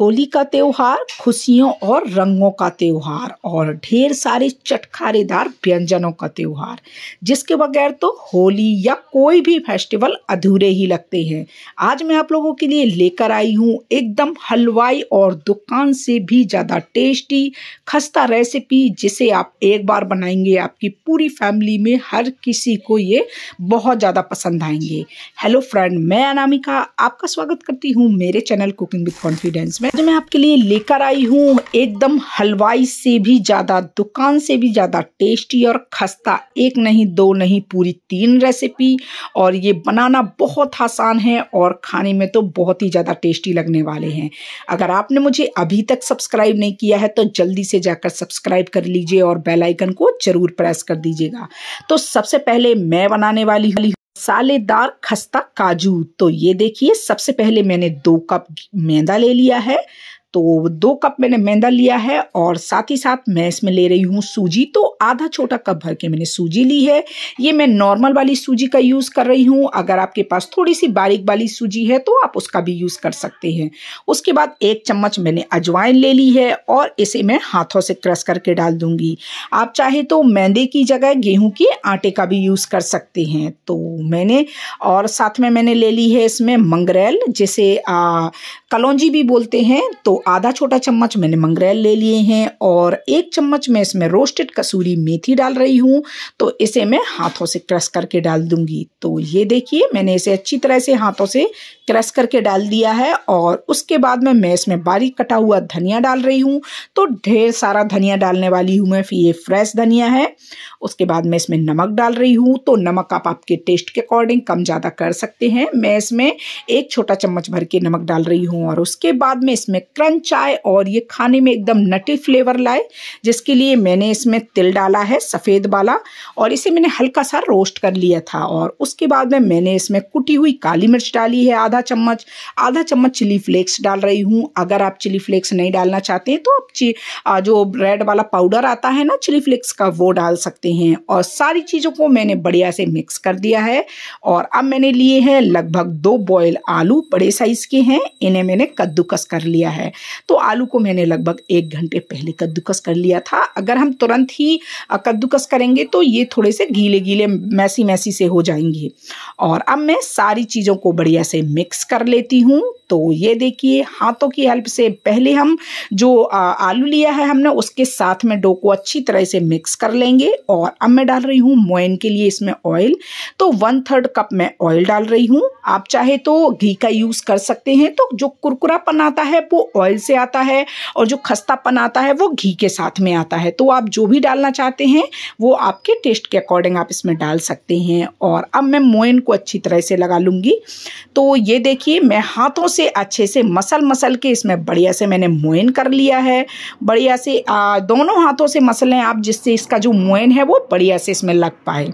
होली का त्यौहार खुशियों और रंगों का त्यौहार और ढेर सारे चटखारेदार व्यंजनों का त्यौहार जिसके बगैर तो होली या कोई भी फेस्टिवल अधूरे ही लगते हैं आज मैं आप लोगों के लिए लेकर आई हूँ एकदम हलवाई और दुकान से भी ज़्यादा टेस्टी खस्ता रेसिपी जिसे आप एक बार बनाएंगे आपकी पूरी फैमिली में हर किसी को ये बहुत ज़्यादा पसंद आएंगे हेलो फ्रेंड मैं अनामिका आपका स्वागत करती हूँ मेरे चैनल कुकिंग विथ कॉन्फिडेंस में मैं जो मैं आपके लिए लेकर आई हूँ एकदम हलवाई से भी ज़्यादा दुकान से भी ज़्यादा टेस्टी और खस्ता एक नहीं दो नहीं पूरी तीन रेसिपी और ये बनाना बहुत आसान है और खाने में तो बहुत ही ज़्यादा टेस्टी लगने वाले हैं अगर आपने मुझे अभी तक सब्सक्राइब नहीं किया है तो जल्दी से जाकर सब्सक्राइब कर लीजिए और बेलाइकन को ज़रूर प्रेस कर दीजिएगा तो सबसे पहले मैं बनाने वाली मसालेदार खस्ता काजू तो ये देखिए सबसे पहले मैंने दो कप मैदा ले लिया है तो दो कप मैंने मैदा लिया है और साथ ही साथ मैं इसमें ले रही हूँ सूजी तो आधा छोटा कप भर के मैंने सूजी ली है ये मैं नॉर्मल वाली सूजी का यूज़ कर रही हूँ अगर आपके पास थोड़ी सी बारीक वाली सूजी है तो आप उसका भी यूज़ कर सकते हैं उसके बाद एक चम्मच मैंने अजवाइन ले ली है और इसे मैं हाथों से क्रश करके डाल दूँगी आप चाहे तो मैदे की जगह गेहूँ के आटे का भी यूज़ कर सकते हैं तो मैंने और साथ में मैंने ले ली है इसमें मंगरेल जिसे कलौजी भी बोलते हैं तो आधा छोटा चम्मच मैंने मंगरेल ले लिए हैं और एक चम्मच मैं इसमें रोस्टेड कसूरी मेथी डाल रही हूँ तो इसे मैं हाथों से क्रश करके डाल दूंगी तो ये देखिए मैंने इसे अच्छी तरह से हाथों से क्रश करके डाल दिया है और उसके बाद मैं मैं इसमें बारीक कटा हुआ धनिया डाल रही हूँ तो ढेर सारा धनिया डालने वाली हूँ मैं फिर ये फ्रेश धनिया है उसके बाद मैं इसमें नमक डाल रही हूँ तो नमक आप आपके टेस्ट के अकॉर्डिंग कम ज़्यादा कर सकते हैं मैं इसमें एक छोटा चम्मच भर के नमक डाल रही हूँ और उसके बाद में इसमें क्रंच आए और ये खाने में एकदम नटी फ्लेवर लाए जिसके लिए मैंने इसमें तिल डाला है सफ़ेद वाला और इसे मैंने हल्का सा रोस्ट कर लिया था और उसके बाद में मैंने इसमें कुटी हुई काली मिर्च डाली है आधा आधा चम्मच आधा चम्मच चिली फ्लेक्स डाल रही हूँ अगर आप चिली फ्लेक्स नहीं डालना चाहते हैं तो आप जो रेड वाला पाउडर आता है ना चिली फ्लेक्स का वो डाल सकते हैं और सारी चीज़ों को मैंने बढ़िया से मिक्स कर दिया है और अब मैंने लिए हैं लगभग दो बॉयल आलू बड़े साइज़ के हैं इन्हें मैंने कद्दूकस कर लिया है तो आलू को मैंने लगभग एक घंटे पहले कद्दूकस कर लिया था अगर हम तुरंत ही कद्दूकस करेंगे तो ये थोड़े से गीले गीले मैसी मैसी से हो जाएंगे और अब मैं सारी चीज़ों को बढ़िया से मिक्स मिक्स कर लेती हूँ तो ये देखिए हाथों की हेल्प से पहले हम जो आलू लिया है हमने उसके साथ में डो को अच्छी तरह से मिक्स कर लेंगे और अब मैं डाल रही हूँ मोइन के लिए इसमें ऑयल तो वन थर्ड कप मैं ऑयल डाल रही हूँ आप चाहे तो घी का यूज़ कर सकते हैं तो जो कुरकुरापन आता है वो ऑयल से आता है और जो खस्तापन आता है वो घी के साथ में आता है तो आप जो भी डालना चाहते हैं वो आपके टेस्ट के अकॉर्डिंग आप इसमें डाल सकते हैं और अब मैं मोइन को अच्छी तरह से लगा लूँगी तो ये देखिए मैं हाथों से अच्छे से मसल मसल के इसमें बढ़िया से मैंने मोइन कर लिया है बढ़िया से आ, दोनों हाथों से मसलें आप जिससे इसका जो मोइन है वो बढ़िया से इसमें लग पाए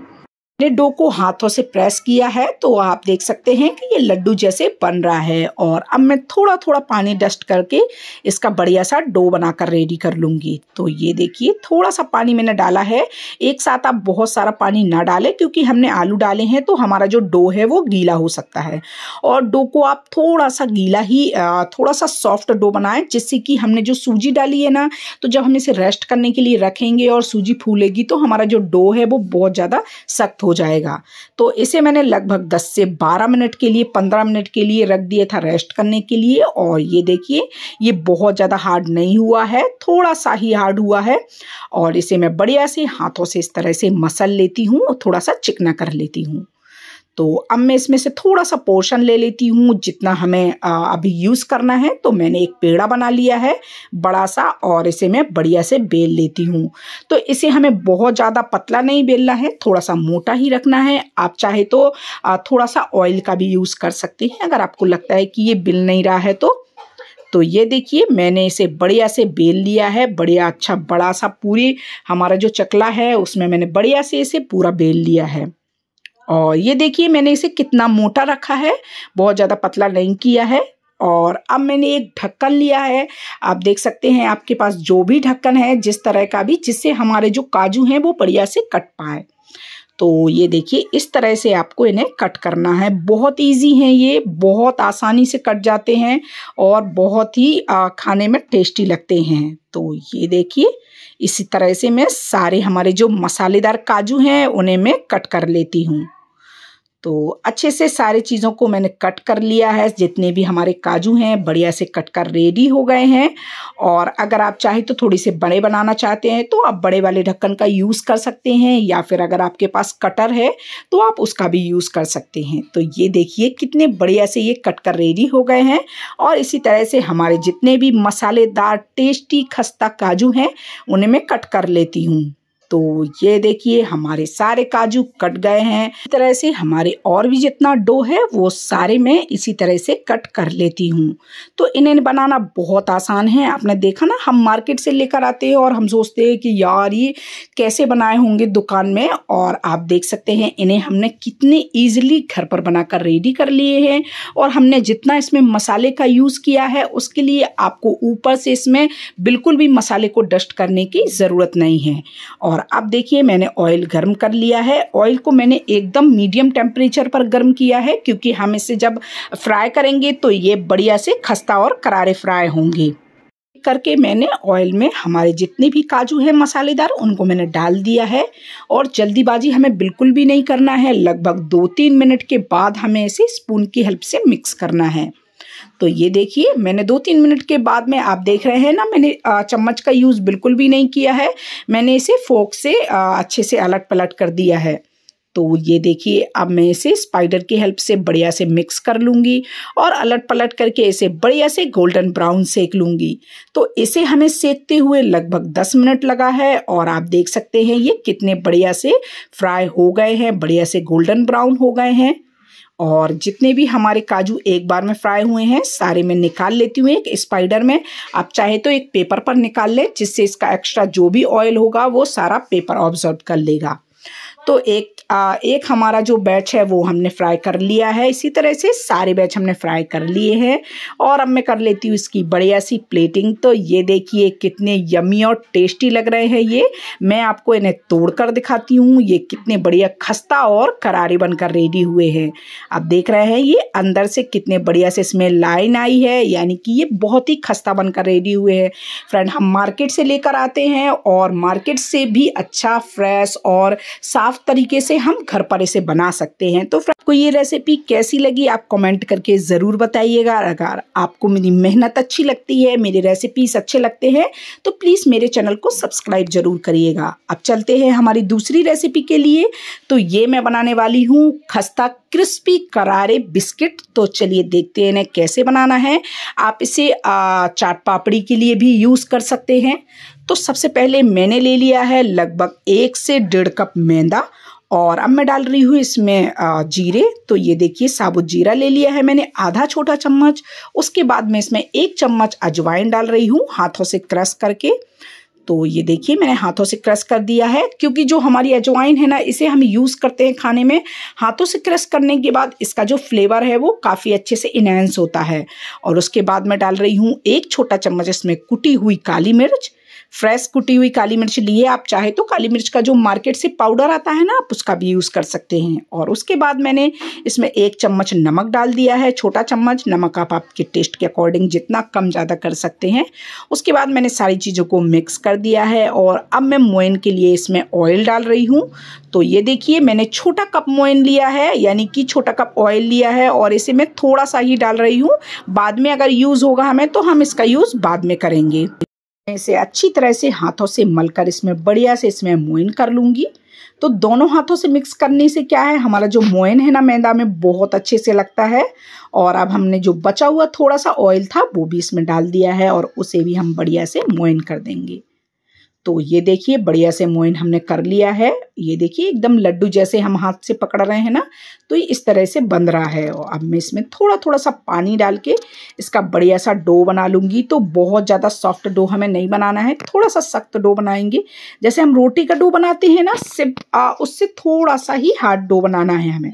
ने डो को हाथों से प्रेस किया है तो आप देख सकते हैं कि ये लड्डू जैसे बन रहा है और अब मैं थोड़ा थोड़ा पानी डस्ट करके इसका बढ़िया सा डो बनाकर रेडी कर लूँगी तो ये देखिए थोड़ा सा पानी मैंने डाला है एक साथ आप बहुत सारा पानी ना डालें क्योंकि हमने आलू डाले हैं तो हमारा जो डो है वो गीला हो सकता है और डो को आप थोड़ा सा गीला ही थोड़ा सा सॉफ्ट डो बनाएं जिससे कि हमने जो सूजी डाली है ना तो जब हम इसे रेस्ट करने के लिए रखेंगे और सूजी फूलेगी तो हमारा जो डो है वो बहुत ज़्यादा सख्त हो जाएगा तो इसे मैंने लगभग 10 से 12 मिनट के लिए 15 मिनट के लिए रख दिया था रेस्ट करने के लिए और ये देखिए ये बहुत ज़्यादा हार्ड नहीं हुआ है थोड़ा सा ही हार्ड हुआ है और इसे मैं बढ़िया से हाथों से इस तरह से मसल लेती हूँ और थोड़ा सा चिकना कर लेती हूँ तो अब मैं इसमें से थोड़ा सा पोर्शन ले लेती हूँ जितना हमें अभी यूज़ करना है तो मैंने एक पेड़ा बना लिया है बड़ा सा और इसे मैं बढ़िया से बेल लेती हूँ तो इसे हमें बहुत ज़्यादा पतला नहीं बेलना है थोड़ा सा मोटा ही रखना है आप चाहे तो थोड़ा सा ऑयल का भी यूज़ कर सकते हैं अगर आपको लगता है कि ये बिल नहीं रहा है तो तो ये देखिए मैंने इसे बढ़िया से बेल लिया है बढ़िया अच्छा बड़ा सा पूरी हमारा जो चकला है उसमें मैंने बढ़िया से इसे पूरा बेल लिया है और ये देखिए मैंने इसे कितना मोटा रखा है बहुत ज़्यादा पतला नहीं किया है और अब मैंने एक ढक्कन लिया है आप देख सकते हैं आपके पास जो भी ढक्कन है जिस तरह का भी जिससे हमारे जो काजू हैं वो बढ़िया से कट पाए तो ये देखिए इस तरह से आपको इन्हें कट करना है बहुत इजी हैं ये बहुत आसानी से कट जाते हैं और बहुत ही खाने में टेस्टी लगते हैं तो ये देखिए इसी तरह से मैं सारे हमारे जो मसालेदार काजू हैं उन्हें मैं कट कर लेती हूँ तो अच्छे से सारे चीज़ों को मैंने कट कर लिया है जितने भी हमारे काजू हैं बढ़िया से कट कर रेडी हो गए हैं और अगर आप चाहे तो थोड़ी से बड़े बनाना चाहते हैं तो आप बड़े वाले ढक्कन का यूज़ कर सकते हैं या फिर अगर आपके पास कटर है तो आप उसका भी यूज़ कर सकते हैं तो ये देखिए कितने बढ़िया से ये कट कर रेडी हो गए हैं और इसी तरह से हमारे जितने भी मसालेदार टेस्टी खस्ता काजू हैं उन्हें मैं कट कर लेती हूँ तो ये देखिए हमारे सारे काजू कट गए हैं इस तरह से हमारे और भी जितना डो है वो सारे मैं इसी तरह से कट कर लेती हूँ तो इन्हें बनाना बहुत आसान है आपने देखा ना हम मार्केट से लेकर आते हैं और हम सोचते हैं कि यार ये कैसे बनाए होंगे दुकान में और आप देख सकते हैं इन्हें हमने कितने ईजिली घर पर बनाकर रेडी कर लिए हैं और हमने जितना इसमें मसाले का यूज़ किया है उसके लिए आपको ऊपर से इसमें बिल्कुल भी मसाले को डस्ट करने की ज़रूरत नहीं है और अब देखिए मैंने ऑयल गर्म कर लिया है ऑयल को मैंने एकदम मीडियम टेम्परेचर पर गर्म किया है क्योंकि हम इसे जब फ्राई करेंगे तो ये बढ़िया से खस्ता और करारे फ्राई होंगे करके मैंने ऑयल में हमारे जितने भी काजू हैं मसालेदार उनको मैंने डाल दिया है और जल्दीबाजी हमें बिल्कुल भी नहीं करना है लगभग दो तीन मिनट के बाद हमें इसे स्पून की हेल्प से मिक्स करना है तो ये देखिए मैंने दो तीन मिनट के बाद में आप देख रहे हैं ना मैंने चम्मच का यूज़ बिल्कुल भी नहीं किया है मैंने इसे फोक से अच्छे से अलट पलट कर दिया है तो ये देखिए अब मैं इसे स्पाइडर की हेल्प से बढ़िया से मिक्स कर लूँगी और अलट पलट करके इसे बढ़िया से गोल्डन ब्राउन सेक लूँगी तो इसे हमें सेकते हुए लगभग दस मिनट लगा है और आप देख सकते हैं ये कितने बढ़िया से फ्राई हो गए हैं बढ़िया से गोल्डन ब्राउन हो गए हैं और जितने भी हमारे काजू एक बार में फ्राई हुए हैं सारे मैं निकाल लेती हूँ एक स्पाइडर में आप चाहे तो एक पेपर पर निकाल लें जिससे इसका एक्स्ट्रा जो भी ऑयल होगा वो सारा पेपर ऑब्जर्व कर लेगा तो एक आ, एक हमारा जो बैच है वो हमने फ्राई कर लिया है इसी तरह से सारे बैच हमने फ्राई कर लिए हैं और अब मैं कर लेती हूँ इसकी बढ़िया सी प्लेटिंग तो ये देखिए कितने यमी और टेस्टी लग रहे हैं ये मैं आपको इन्हें तोड़ कर दिखाती हूँ ये कितने बढ़िया खस्ता और करारे बनकर रेडी हुए हैं आप देख रहे हैं ये अंदर से कितने बढ़िया से इसमें लाइन आई है यानी कि ये बहुत ही खस्ता बनकर रेडी हुए हैं फ्रेंड हम मार्केट से लेकर आते हैं और मार्केट से भी अच्छा फ्रेश और साफ साफ तरीके से हम घर पर इसे बना सकते हैं तो आपको ये रेसिपी कैसी लगी आप कमेंट करके ज़रूर बताइएगा अगर आपको मेरी मेहनत अच्छी लगती है मेरे रेसिपीज अच्छे लगते हैं तो प्लीज़ मेरे चैनल को सब्सक्राइब ज़रूर करिएगा अब चलते हैं हमारी दूसरी रेसिपी के लिए तो ये मैं बनाने वाली हूँ खस्ता क्रिस्पी करारे बिस्किट तो चलिए देखते हैं इन्हें कैसे बनाना है आप इसे चाट पापड़ी के लिए भी यूज़ कर सकते हैं तो सबसे पहले मैंने ले लिया है लगभग एक से डेढ़ कप मैदा और अब मैं डाल रही हूँ इसमें जीरे तो ये देखिए साबुत जीरा ले लिया है मैंने आधा छोटा चम्मच उसके बाद मैं इसमें एक चम्मच अजवाइन डाल रही हूँ हाथों से क्रश करके तो ये देखिए मैंने हाथों से क्रश कर दिया है क्योंकि जो हमारी अजवाइन है ना इसे हम यूज़ करते हैं खाने में हाथों से क्रश करने के बाद इसका जो फ्लेवर है वो काफ़ी अच्छे से इनहेंस होता है और उसके बाद मैं डाल रही हूँ एक छोटा चम्मच इसमें कुटी हुई काली मिर्च फ्रेश कुटी हुई काली मिर्च लिए आप चाहे तो काली मिर्च का जो मार्केट से पाउडर आता है ना आप उसका भी यूज़ कर सकते हैं और उसके बाद मैंने इसमें एक चम्मच नमक डाल दिया है छोटा चम्मच नमक आप आपके टेस्ट के अकॉर्डिंग जितना कम ज़्यादा कर सकते हैं उसके बाद मैंने सारी चीज़ों को मिक्स कर दिया है और अब मैं मोइन के लिए इसमें ऑयल डाल रही हूँ तो ये देखिए मैंने छोटा कप मोइन लिया है यानी कि छोटा कप ऑयल लिया है और इसे मैं थोड़ा सा ही डाल रही हूँ बाद में अगर यूज़ होगा हमें तो हम इसका यूज़ बाद में करेंगे इसे अच्छी तरह से हाथों से मलकर इसमें बढ़िया से इसमें मोइन कर लूँगी तो दोनों हाथों से मिक्स करने से क्या है हमारा जो मोइन है ना मैदा में बहुत अच्छे से लगता है और अब हमने जो बचा हुआ थोड़ा सा ऑयल था वो भी इसमें डाल दिया है और उसे भी हम बढ़िया से मोइन कर देंगे तो ये देखिए बढ़िया से मोइन हमने कर लिया है ये देखिए एकदम लड्डू जैसे हम हाथ से पकड़ रहे हैं ना तो ये इस तरह से बंध रहा है और अब मैं इसमें थोड़ा थोड़ा सा पानी डाल के इसका बढ़िया सा डो बना लूँगी तो बहुत ज़्यादा सॉफ्ट डो हमें नहीं बनाना है थोड़ा सा सख्त डो बनाएंगे जैसे हम रोटी का डो बनाते हैं ना सिर्फ उससे थोड़ा सा ही हार्ड डो बनाना है हमें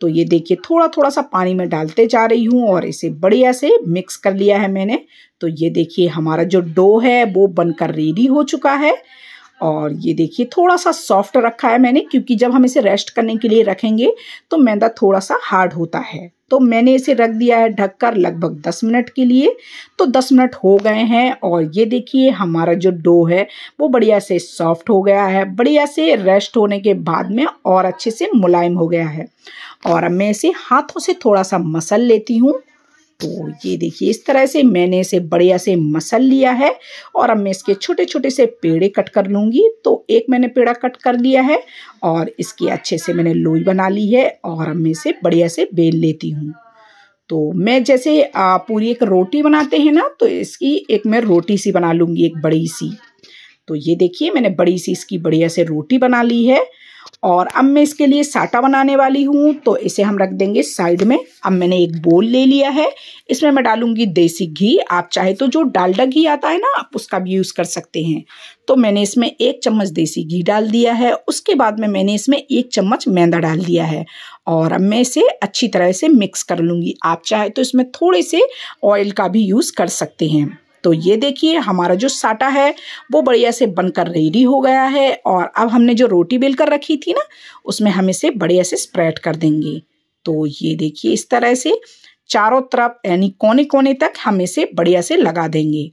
तो ये देखिए थोड़ा थोड़ा सा पानी में डालते जा रही हूँ और इसे बढ़िया से मिक्स कर लिया है मैंने तो ये देखिए हमारा जो डो है वो बनकर रेडी हो चुका है और ये देखिए थोड़ा सा सॉफ्ट रखा है मैंने क्योंकि जब हम इसे रेस्ट करने के लिए रखेंगे तो मैदा थोड़ा सा हार्ड होता है तो मैंने इसे रख दिया है ढककर लगभग 10 मिनट के लिए तो 10 मिनट हो गए हैं और ये देखिए हमारा जो डो है वो बढ़िया से सॉफ्ट हो गया है बढ़िया से रेस्ट होने के बाद में और अच्छे से मुलायम हो गया है और अब मैं इसे हाथों से थोड़ा सा मसल लेती हूँ तो ये देखिए इस तरह से मैंने इसे बढ़िया से मसल लिया है और अब मैं इसके छोटे छोटे से पेड़े कट कर लूँगी तो एक मैंने पेड़ा कट कर लिया है और इसके अच्छे से मैंने लोई बना ली है और अब मैं इसे बढ़िया से बेल लेती हूँ तो मैं जैसे पूरी एक रोटी बनाते हैं ना तो इसकी एक मैं रोटी सी बना लूँगी एक बड़ी सी तो ये देखिए मैंने बड़ी सी इसकी बढ़िया से रोटी बना ली है और अब मैं इसके लिए साटा बनाने वाली हूँ तो इसे हम रख देंगे साइड में अब मैंने एक बोल ले लिया है इसमें मैं डालूंगी देसी घी आप चाहे तो जो डालडा घी आता है ना आप उसका भी यूज़ कर सकते हैं तो मैंने इसमें एक चम्मच देसी घी डाल दिया है उसके बाद में मैंने इसमें एक चम्मच मैदा डाल दिया है और अब मैं इसे अच्छी तरह से मिक्स कर लूँगी आप चाहे तो इसमें थोड़े से ऑयल का भी यूज़ कर सकते हैं तो ये देखिए हमारा जो साटा है वो बढ़िया से बनकर रेडी हो गया है और अब हमने जो रोटी बेल कर रखी थी ना उसमें हम इसे बढ़िया से स्प्रेड कर देंगे तो ये देखिए इस तरह से चारों तरफ यानी कोने कोने तक हम इसे बढ़िया से लगा देंगे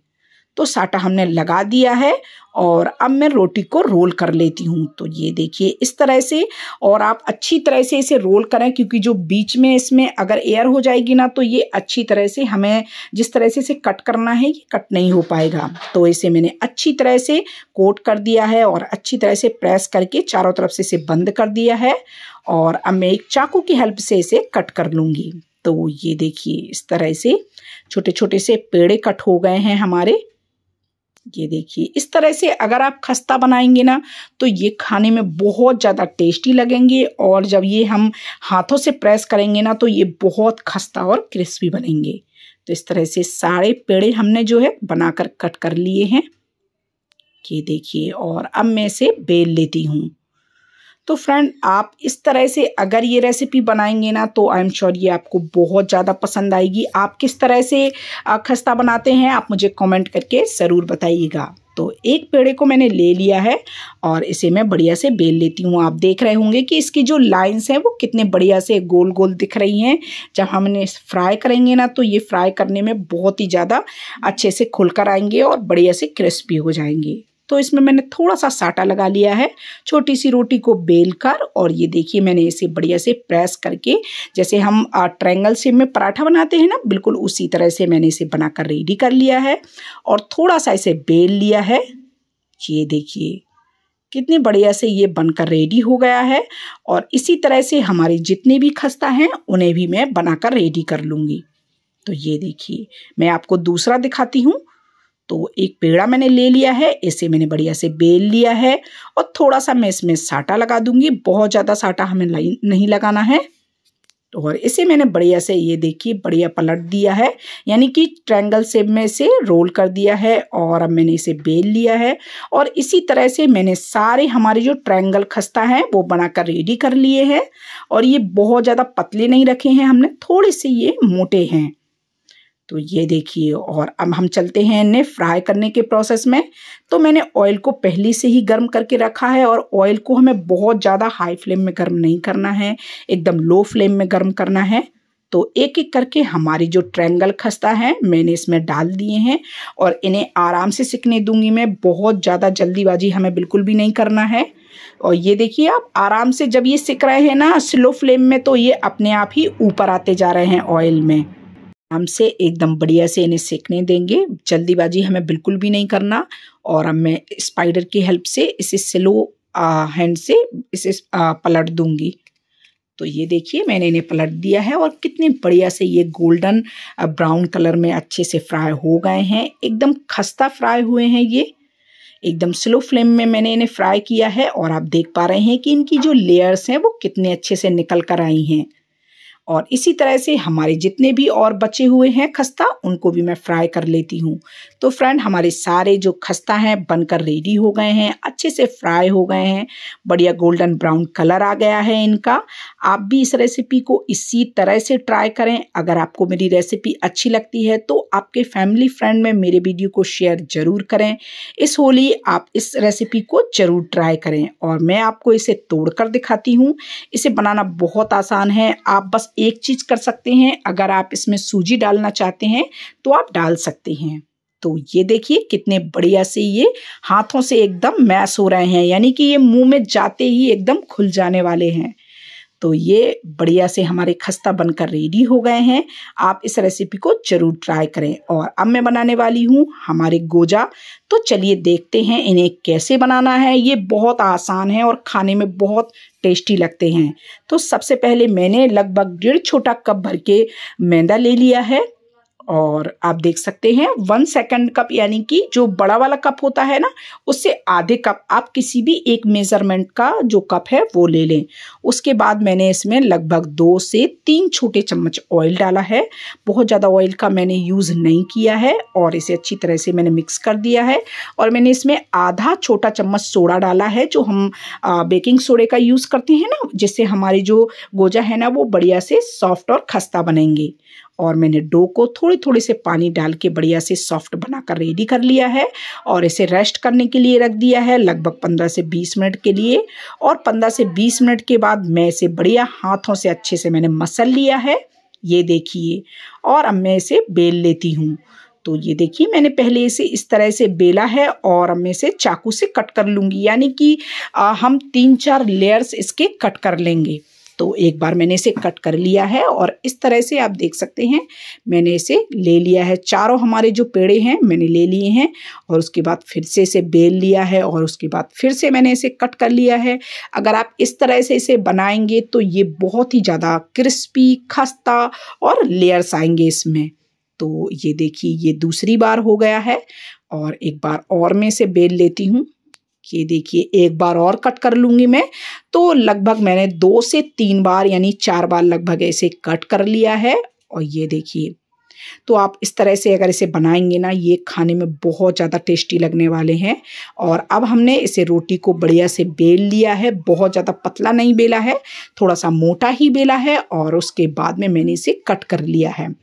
तो साटा हमने लगा दिया है और अब मैं रोटी को रोल कर लेती हूँ तो ये देखिए इस तरह से और आप अच्छी तरह से इसे रोल करें क्योंकि जो बीच में इसमें अगर एयर हो जाएगी ना तो ये अच्छी तरह से हमें जिस तरह से इसे कट करना है ये कट नहीं हो पाएगा तो इसे मैंने अच्छी तरह से कोट कर दिया है और अच्छी तरह से प्रेस करके चारों तरफ से इसे बंद कर दिया है और अब मैं एक चाकू की हेल्प से इसे कट कर लूँगी तो ये देखिए इस तरह से छोटे छोटे से पेड़े कट हो गए हैं हमारे ये देखिए इस तरह से अगर आप खस्ता बनाएंगे ना तो ये खाने में बहुत ज़्यादा टेस्टी लगेंगे और जब ये हम हाथों से प्रेस करेंगे ना तो ये बहुत खस्ता और क्रिस्पी बनेंगे तो इस तरह से सारे पेड़े हमने जो है बनाकर कट कर लिए हैं ये देखिए और अब मैं इसे बेल लेती हूँ तो फ्रेंड आप इस तरह से अगर ये रेसिपी बनाएंगे ना तो आई एम श्योर ये आपको बहुत ज़्यादा पसंद आएगी आप किस तरह से खस्ता बनाते हैं आप मुझे कमेंट करके ज़रूर बताइएगा तो एक पेड़े को मैंने ले लिया है और इसे मैं बढ़िया से बेल लेती हूँ आप देख रहे होंगे कि इसकी जो लाइंस हैं वो कितने बढ़िया से गोल गोल दिख रही हैं जब हम इन्हें फ्राई करेंगे ना तो ये फ्राई करने में बहुत ही ज़्यादा अच्छे से खुलकर आएंगे और बढ़िया से क्रिस्पी हो जाएंगे तो इसमें मैंने थोड़ा सा साटा लगा लिया है छोटी सी रोटी को बेल कर और ये देखिए मैंने इसे बढ़िया से प्रेस करके जैसे हम ट्रायंगल से में पराठा बनाते हैं ना बिल्कुल उसी तरह से मैंने इसे बनाकर रेडी कर लिया है और थोड़ा सा इसे बेल लिया है ये देखिए कितने बढ़िया से ये बनकर रेडी हो गया है और इसी तरह से हमारे जितने भी खस्ता हैं उन्हें भी मैं बनाकर रेडी कर लूँगी तो ये देखिए मैं आपको दूसरा दिखाती हूँ तो एक पेड़ा मैंने ले लिया है इसे मैंने बढ़िया से बेल लिया है और थोड़ा सा मैं इसमें साटा लगा दूंगी बहुत ज़्यादा साटा हमें नहीं लगाना है और इसे मैंने बढ़िया से ये देखिए बढ़िया पलट दिया है यानी कि ट्रैंगल सेप में इसे रोल कर दिया है और अब मैंने इसे बेल लिया है और इसी तरह से मैंने सारे हमारे जो ट्रैंगल खस्ता है वो बनाकर रेडी कर लिए हैं और ये बहुत ज़्यादा पतले नहीं रखे हैं हमने थोड़े से ये मोटे हैं तो ये देखिए और अब हम चलते हैं इन्हें फ्राई करने के प्रोसेस में तो मैंने ऑयल को पहले से ही गर्म करके रखा है और ऑयल को हमें बहुत ज़्यादा हाई फ्लेम में गर्म नहीं करना है एकदम लो फ्लेम में गर्म करना है तो एक एक करके हमारी जो ट्रैंगल खस्ता है मैंने इसमें डाल दिए हैं और इन्हें आराम से सिकने दूंगी मैं बहुत ज़्यादा जल्दीबाजी हमें बिल्कुल भी नहीं करना है और ये देखिए आप आराम से जब ये सिक रहे हैं ना स्लो फ्लेम में तो ये अपने आप ही ऊपर आते जा रहे हैं ऑयल में हमसे एकदम बढ़िया से इन्हें सेकने देंगे जल्दीबाजी हमें बिल्कुल भी नहीं करना और अब मैं स्पाइडर की हेल्प से इसे स्लो हैंड से इसे पलट दूंगी तो ये देखिए मैंने इन्हें पलट दिया है और कितने बढ़िया से ये गोल्डन ब्राउन कलर में अच्छे से फ्राई हो गए हैं एकदम खस्ता फ्राई हुए हैं ये एकदम स्लो फ्लेम में मैंने इन्हें फ्राई किया है और आप देख पा रहे हैं कि इनकी जो लेयर्स हैं वो कितने अच्छे से निकल कर आई हैं और इसी तरह से हमारे जितने भी और बचे हुए हैं खस्ता उनको भी मैं फ्राई कर लेती हूँ तो फ्रेंड हमारे सारे जो खस्ता हैं बनकर रेडी हो गए हैं अच्छे से फ्राई हो गए हैं बढ़िया गोल्डन ब्राउन कलर आ गया है इनका आप भी इस रेसिपी को इसी तरह से ट्राई करें अगर आपको मेरी रेसिपी अच्छी लगती है तो आपके फैमिली फ्रेंड में मेरे वीडियो को शेयर ज़रूर करें इस होली आप इस रेसिपी को ज़रूर ट्राई करें और मैं आपको इसे तोड़कर दिखाती हूँ इसे बनाना बहुत आसान है आप बस एक चीज़ कर सकते हैं अगर आप इसमें सूजी डालना चाहते हैं तो आप डाल सकते हैं तो ये देखिए कितने बढ़िया से ये हाथों से एकदम मैश हो रहे हैं यानी कि ये मुंह में जाते ही एकदम खुल जाने वाले हैं तो ये बढ़िया से हमारे खस्ता बनकर रेडी हो गए हैं आप इस रेसिपी को ज़रूर ट्राई करें और अब मैं बनाने वाली हूँ हमारे गोजा तो चलिए देखते हैं इन्हें कैसे बनाना है ये बहुत आसान है और खाने में बहुत टेस्टी लगते हैं तो सबसे पहले मैंने लगभग डेढ़ छोटा कप भर के मैदा ले लिया है और आप देख सकते हैं वन सेकंड कप यानी कि जो बड़ा वाला कप होता है ना उससे आधे कप आप किसी भी एक मेज़रमेंट का जो कप है वो ले लें उसके बाद मैंने इसमें लगभग दो से तीन छोटे चम्मच ऑयल डाला है बहुत ज़्यादा ऑयल का मैंने यूज़ नहीं किया है और इसे अच्छी तरह से मैंने मिक्स कर दिया है और मैंने इसमें आधा छोटा चम्मच सोडा डाला है जो हम बेकिंग सोडे का यूज़ करते हैं ना जिससे हमारी जो गोजा है ना वो बढ़िया से सॉफ्ट और खस्ता बनेंगे और मैंने डो को थोड़े थोड़े से पानी डाल के बढ़िया से सॉफ्ट बनाकर रेडी कर लिया है और इसे रेस्ट करने के लिए रख दिया है लगभग पंद्रह से बीस मिनट के लिए और पंद्रह से बीस मिनट के बाद मैं इसे बढ़िया हाथों से अच्छे से मैंने मसल लिया है ये देखिए और अब मैं इसे बेल लेती हूँ तो ये देखिए मैंने पहले इसे इस तरह से बेला है और अब मैं इसे चाकू से कट कर लूँगी यानी कि हम तीन चार लेयर्स इसके कट कर लेंगे तो एक बार मैंने इसे कट कर लिया है और इस तरह से आप देख सकते हैं मैंने इसे ले लिया है चारों हमारे जो पेड़े हैं मैंने ले लिए हैं और उसके बाद फिर से इसे बेल लिया है और उसके बाद फिर से मैंने इसे कट कर लिया है अगर आप इस तरह से इसे बनाएंगे तो ये बहुत ही ज़्यादा क्रिस्पी खस्ता और लेयर्स आएंगे इसमें तो ये देखिए ये दूसरी बार हो गया है और एक बार और मैं इसे बेल लेती हूँ ये देखिए एक बार और कट कर लूँगी मैं तो लगभग मैंने दो से तीन बार यानी चार बार लगभग ऐसे कट कर लिया है और ये देखिए तो आप इस तरह से अगर इसे बनाएंगे ना ये खाने में बहुत ज़्यादा टेस्टी लगने वाले हैं और अब हमने इसे रोटी को बढ़िया से बेल लिया है बहुत ज़्यादा पतला नहीं बेला है थोड़ा सा मोटा ही बेला है और उसके बाद में मैंने इसे कट कर लिया है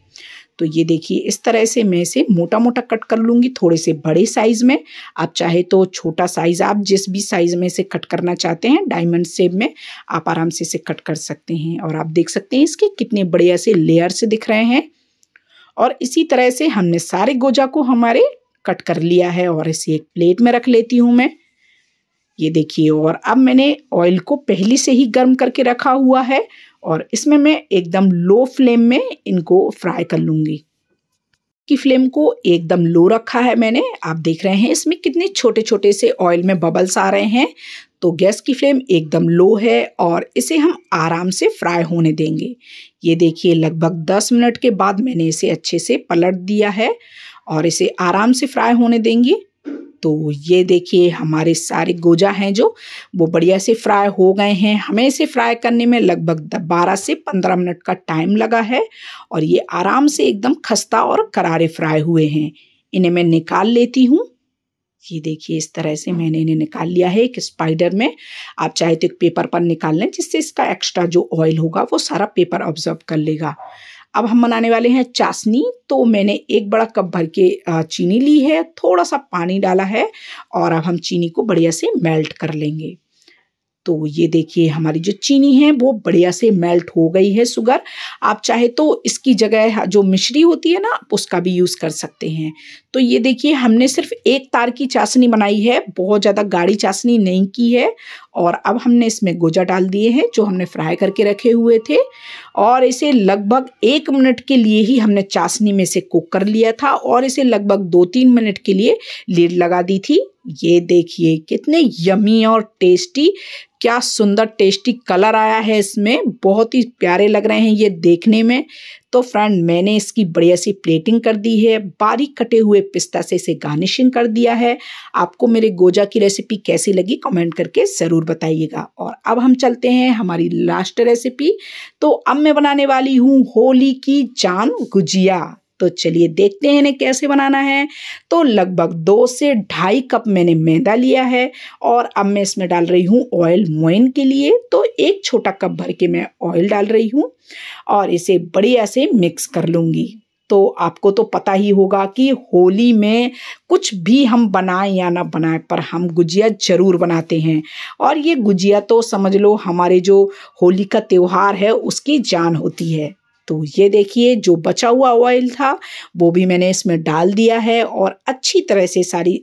तो ये देखिए इस तरह से मैं इसे मोटा मोटा कट कर लूँगी थोड़े से बड़े साइज़ में आप चाहे तो छोटा साइज़ आप जिस भी साइज़ में इसे कट करना चाहते हैं डायमंड शेप में आप आराम से इसे कट कर सकते हैं और आप देख सकते हैं इसके कितने बड़े ऐसे लेयर से दिख रहे हैं और इसी तरह से हमने सारे गोजा को हमारे कट कर लिया है और इसे एक प्लेट में रख लेती हूँ मैं ये देखिए और अब मैंने ऑयल को पहले से ही गर्म करके रखा हुआ है और इसमें मैं एकदम लो फ्लेम में इनको फ्राई कर लूँगी की फ्लेम को एकदम लो रखा है मैंने आप देख रहे हैं इसमें कितने छोटे छोटे से ऑयल में बबल्स आ रहे हैं तो गैस की फ्लेम एकदम लो है और इसे हम आराम से फ्राई होने देंगे ये देखिए लगभग 10 मिनट के बाद मैंने इसे अच्छे से पलट दिया है और इसे आराम से फ्राई होने देंगे तो ये देखिए हमारे सारे गोजा हैं जो वो बढ़िया से फ्राई हो गए हैं हमें इसे फ्राई करने में लगभग बारह से पंद्रह मिनट का टाइम लगा है और ये आराम से एकदम खस्ता और करारे फ्राई हुए हैं इन्हें मैं निकाल लेती हूँ ये देखिए इस तरह से मैंने इन्हें निकाल लिया है एक स्पाइडर में आप चाहे तो एक पेपर पर निकाल लें जिससे इसका एक्स्ट्रा जो ऑयल होगा वो सारा पेपर ऑब्जर्व कर लेगा अब हम बनाने वाले हैं चाशनी तो मैंने एक बड़ा कप भर के चीनी ली है थोड़ा सा पानी डाला है और अब हम चीनी को बढ़िया से मेल्ट कर लेंगे तो ये देखिए हमारी जो चीनी है वो बढ़िया से मेल्ट हो गई है सुगर आप चाहे तो इसकी जगह जो मिश्री होती है ना आप उसका भी यूज़ कर सकते हैं तो ये देखिए हमने सिर्फ एक तार की चाशनी बनाई है बहुत ज़्यादा गाढ़ी चाशनी नहीं की है और अब हमने इसमें गोजा डाल दिए हैं जो हमने फ्राई करके रखे हुए थे और इसे लगभग एक मिनट के लिए ही हमने चाशनी में से कुक कर लिया था और इसे लगभग दो तीन मिनट के लिए लीड लगा दी थी ये देखिए कितने यमी और टेस्टी क्या सुंदर टेस्टी कलर आया है इसमें बहुत ही प्यारे लग रहे हैं ये देखने में तो फ्रेंड मैंने इसकी बढ़िया सी प्लेटिंग कर दी है बारीक कटे हुए पिस्ता से इसे गार्निशिंग कर दिया है आपको मेरे गोजा की रेसिपी कैसी लगी कमेंट करके ज़रूर बताइएगा और अब हम चलते हैं हमारी लास्ट रेसिपी तो अब मैं बनाने वाली हूँ होली की जान गुजिया तो चलिए देखते हैं इन्हें कैसे बनाना है तो लगभग दो से ढाई कप मैंने मैदा लिया है और अब मैं इसमें डाल रही हूँ ऑयल मोइन के लिए तो एक छोटा कप भर के मैं ऑयल डाल रही हूँ और इसे बढ़िया से मिक्स कर लूँगी तो आपको तो पता ही होगा कि होली में कुछ भी हम बनाएं या ना बनाएं पर हम गुजिया ज़रूर बनाते हैं और ये गुजिया तो समझ लो हमारे जो होली का त्यौहार है उसकी जान होती है तो ये देखिए जो बचा हुआ ऑयल था वो भी मैंने इसमें डाल दिया है और अच्छी तरह से सारी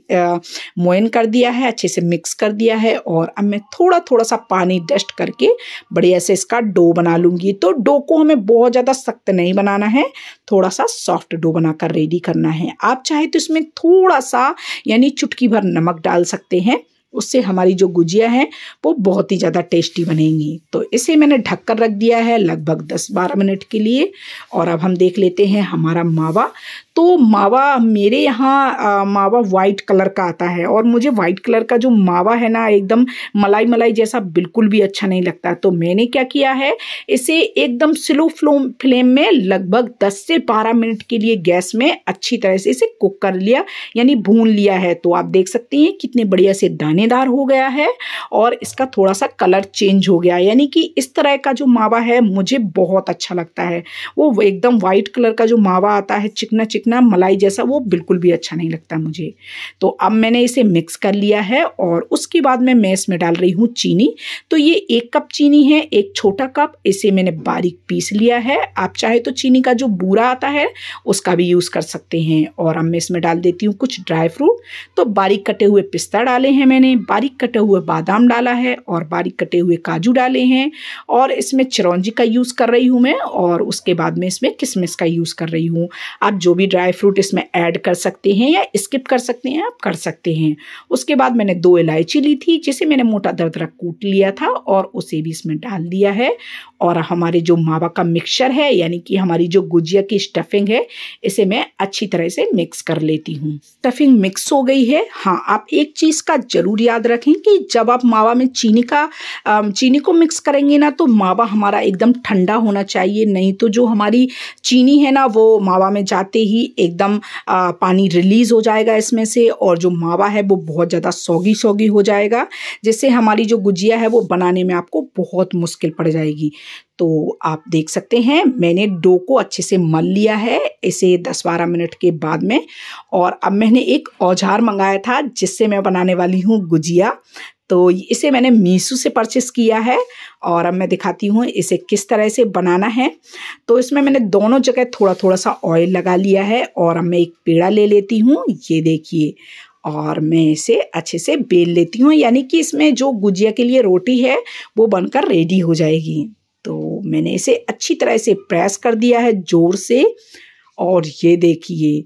मोइन कर दिया है अच्छे से मिक्स कर दिया है और अब मैं थोड़ा थोड़ा सा पानी डस्ट करके बढ़िया से इसका डो बना लूँगी तो डो को हमें बहुत ज़्यादा सख्त नहीं बनाना है थोड़ा सा सॉफ्ट डो बनाकर रेडी करना है आप चाहे तो इसमें थोड़ा सा यानी चुटकी भर नमक डाल सकते हैं उससे हमारी जो गुजिया है वो बहुत ही ज़्यादा टेस्टी बनेंगी तो इसे मैंने ढककर रख दिया है लगभग 10-12 मिनट के लिए और अब हम देख लेते हैं हमारा मावा तो मावा मेरे यहाँ मावा वाइट कलर का आता है और मुझे वाइट कलर का जो मावा है ना एकदम मलाई मलाई जैसा बिल्कुल भी अच्छा नहीं लगता तो मैंने क्या किया है इसे एकदम स्लो फ्लोम फ्लेम में लगभग 10 से 12 मिनट के लिए गैस में अच्छी तरह से इसे कुक कर लिया यानी भून लिया है तो आप देख सकते हैं कितने बढ़िया से दाने दानेदार हो गया है और इसका थोड़ा सा कलर चेंज हो गया यानी कि इस तरह का जो मावा है मुझे बहुत अच्छा लगता है वो एकदम वाइट कलर का जो मावा आता है चिकना चिकना मलाई जैसा वो बिल्कुल भी अच्छा नहीं लगता मुझे तो अब मैंने इसे मिक्स कर लिया है और उसके बाद में मैं इसमें डाल रही हूँ चीनी तो ये एक कप चीनी है एक छोटा कप इसे मैंने बारीक पीस लिया है आप चाहे तो चीनी का जो बूरा आता है उसका भी यूज़ कर सकते हैं और अब मैं इसमें डाल देती हूँ कुछ ड्राई फ्रूट तो बारीक कटे हुए पिस्ता डाले हैं मैंने हमने बारीक कटे हुए बादाम डाला है और बारीक कटे हुए काजू डाले हैं और इसमें चिरौंजी का यूज़ कर रही हूँ मैं और उसके बाद में इसमें किसमिस का यूज़ कर रही हूँ आप जो भी ड्राई फ्रूट इसमें ऐड कर सकते हैं या स्किप कर सकते हैं आप कर सकते हैं उसके बाद मैंने दो इलायची ली थी जिसे मैंने मोटा दरदरा कूट लिया था और उसे भी इसमें डाल दिया है और हमारे जो मावा का मिक्सचर है यानी कि हमारी जो गुजिया की स्टफिंग है इसे मैं अच्छी तरह से मिक्स कर लेती हूँ स्टफिंग मिक्स हो गई है हाँ आप एक चीज़ का ज़रूर ज़रूर याद रखें कि जब आप मावा में चीनी का चीनी को मिक्स करेंगे ना तो मावा हमारा एकदम ठंडा होना चाहिए नहीं तो जो हमारी चीनी है ना वो मावा में जाते ही एकदम पानी रिलीज़ हो जाएगा इसमें से और जो मावा है वो बहुत ज़्यादा सौगी सौगी हो जाएगा जिससे हमारी जो गुजिया है वो बनाने में आपको बहुत मुश्किल पड़ जाएगी तो आप देख सकते हैं मैंने डो को अच्छे से मल लिया है इसे 10-12 मिनट के बाद में और अब मैंने एक औजार मंगाया था जिससे मैं बनाने वाली हूँ गुजिया तो इसे मैंने मीशो से परचेस किया है और अब मैं दिखाती हूँ इसे किस तरह से बनाना है तो इसमें मैंने दोनों जगह थोड़ा थोड़ा सा ऑयल लगा लिया है और अब मैं एक पेड़ा ले लेती हूँ ये देखिए और मैं इसे अच्छे से बेल लेती हूँ यानी कि इसमें जो गुजिया के लिए रोटी है वो बनकर रेडी हो जाएगी तो मैंने इसे अच्छी तरह से प्रेस कर दिया है ज़ोर से और ये देखिए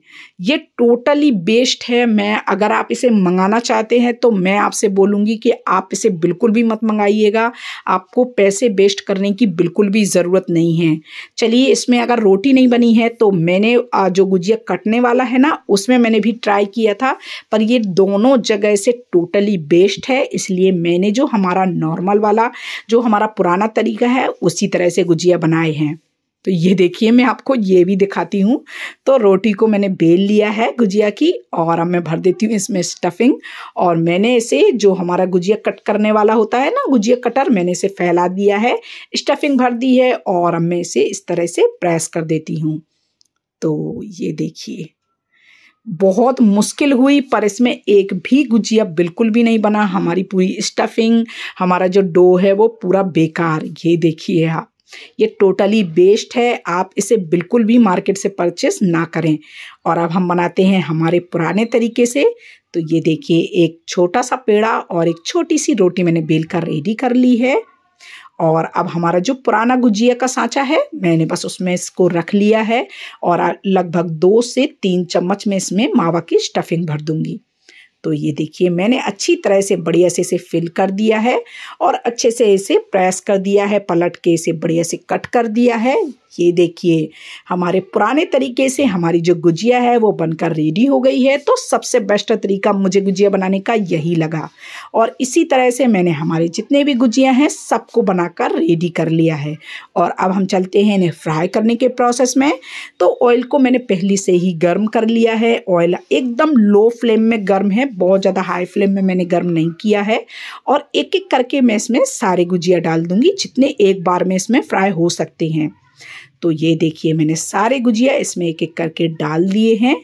ये टोटली बेस्ड है मैं अगर आप इसे मंगाना चाहते हैं तो मैं आपसे बोलूँगी कि आप इसे बिल्कुल भी मत मंगाइएगा आपको पैसे वेस्ट करने की बिल्कुल भी ज़रूरत नहीं है चलिए इसमें अगर रोटी नहीं बनी है तो मैंने जो गुजिया कटने वाला है ना उसमें मैंने भी ट्राई किया था पर ये दोनों जगह से टोटली बेस्ट है इसलिए मैंने जो हमारा नॉर्मल वाला जो हमारा पुराना तरीका है उसी तरह से गुजिया बनाए हैं तो ये देखिए मैं आपको ये भी दिखाती हूँ तो रोटी को मैंने बेल लिया है गुजिया की और अब मैं भर देती हूँ इसमें स्टफिंग और मैंने इसे जो हमारा गुजिया कट करने वाला होता है ना गुजिया कटर मैंने इसे फैला दिया है स्टफिंग भर दी है और अब मैं इसे इस तरह से प्रेस कर देती हूँ तो ये देखिए बहुत मुश्किल हुई पर इसमें एक भी गुजिया बिल्कुल भी नहीं बना हमारी पूरी स्टफिंग हमारा जो डो है वो पूरा बेकार ये देखिए आप ये टोटली बेस्ड है आप इसे बिल्कुल भी मार्केट से परचेस ना करें और अब हम बनाते हैं हमारे पुराने तरीके से तो ये देखिए एक छोटा सा पेड़ा और एक छोटी सी रोटी मैंने बेल कर रेडी कर ली है और अब हमारा जो पुराना गुजिया का सांचा है मैंने बस उसमें इसको रख लिया है और लगभग दो से तीन चम्मच में इसमें मावा की स्टफिंग भर दूंगी तो ये देखिए मैंने अच्छी तरह से बढ़िया से इसे फिल कर दिया है और अच्छे से इसे प्रेस कर दिया है पलट के इसे बढ़िया से कट कर दिया है ये देखिए हमारे पुराने तरीके से हमारी जो गुजिया है वो बनकर रेडी हो गई है तो सबसे बेस्ट तरीका मुझे गुजिया बनाने का यही लगा और इसी तरह से मैंने हमारे जितने भी गुजिया हैं सबको बनाकर रेडी कर लिया है और अब हम चलते हैं इन्हें फ्राई करने के प्रोसेस में तो ऑयल को मैंने पहले से ही गर्म कर लिया है ऑयल एकदम लो फ्लेम में गर्म है बहुत ज़्यादा हाई फ्लेम में मैंने गर्म नहीं किया है और एक एक करके मैं इसमें सारे गुजिया डाल दूँगी जितने एक बार में इसमें फ्राई हो सकते हैं तो ये देखिए मैंने सारे गुजिया इसमें एक एक करके डाल दिए हैं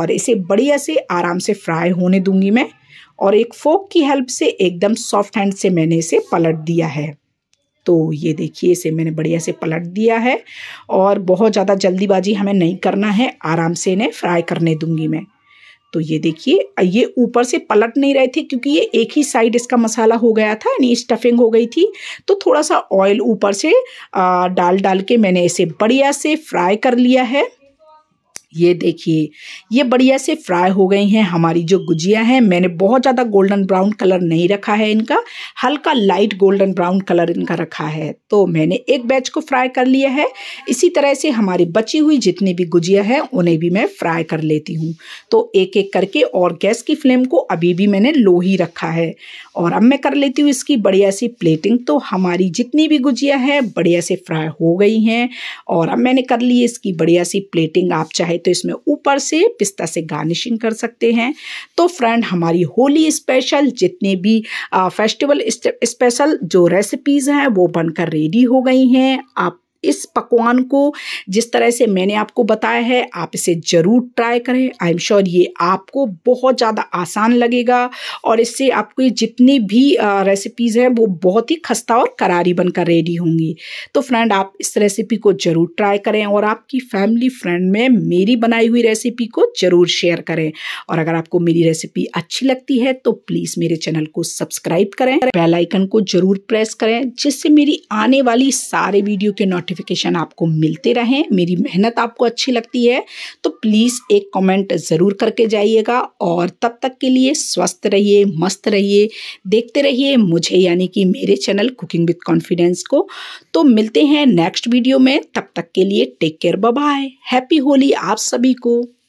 और इसे बढ़िया से आराम से फ्राई होने दूंगी मैं और एक फोक की हेल्प से एकदम सॉफ्ट हैंड से मैंने इसे पलट दिया है तो ये देखिए इसे मैंने बढ़िया से पलट दिया है और बहुत ज़्यादा जल्दीबाजी हमें नहीं करना है आराम से इन्हें फ्राई करने दूंगी मैं तो ये देखिए ये ऊपर से पलट नहीं रहे थे क्योंकि ये एक ही साइड इसका मसाला हो गया था यानी स्टफिंग हो गई थी तो थोड़ा सा ऑयल ऊपर से आ, डाल डाल के मैंने इसे बढ़िया से फ्राई कर लिया है ये देखिए ये बढ़िया से फ्राई हो गई हैं हमारी जो गुजिया हैं मैंने बहुत ज़्यादा गोल्डन ब्राउन कलर नहीं रखा है इनका हल्का लाइट गोल्डन ब्राउन कलर इनका रखा है तो मैंने एक बैच को फ्राई कर लिया है इसी तरह से हमारी बची हुई जितनी भी गुजिया है उन्हें भी मैं फ्राई कर लेती हूँ तो एक एक करके और गैस की फ्लेम को अभी भी मैंने लो ही रखा है और अब मैं कर लेती हूँ इसकी बढ़िया सी प्लेटिंग तो हमारी जितनी भी गुजिया है बढ़िया से फ्राई हो गई हैं और अब मैंने कर ली इसकी बढ़िया सी प्लेटिंग आप चाहे तो इसमें ऊपर से पिस्ता से गार्निशिंग कर सकते हैं तो फ्रेंड हमारी होली स्पेशल जितने भी फेस्टिवल स्पेशल जो रेसिपीज़ हैं वो बनकर रेडी हो गई हैं आप इस पकवान को जिस तरह से मैंने आपको बताया है आप इसे ज़रूर ट्राई करें आई एम श्योर ये आपको बहुत ज़्यादा आसान लगेगा और इससे आपको ये जितनी भी रेसिपीज़ हैं वो बहुत ही खस्ता और करारी बनकर रेडी होंगी तो फ्रेंड आप इस रेसिपी को ज़रूर ट्राई करें और आपकी फैमिली फ्रेंड में मेरी बनाई हुई रेसिपी को ज़रूर शेयर करें और अगर आपको मेरी रेसिपी अच्छी लगती है तो प्लीज़ मेरे चैनल को सब्सक्राइब करें बेलाइकन को ज़रूर प्रेस करें जिससे मेरी आने वाली सारे वीडियो के नोट नोटिफिकेशन आपको मिलते रहें मेरी मेहनत आपको अच्छी लगती है तो प्लीज़ एक कमेंट ज़रूर करके जाइएगा और तब तक के लिए स्वस्थ रहिए मस्त रहिए देखते रहिए मुझे यानी कि मेरे चैनल कुकिंग विद कॉन्फिडेंस को तो मिलते हैं नेक्स्ट वीडियो में तब तक के लिए take care bye happy Holi आप सभी को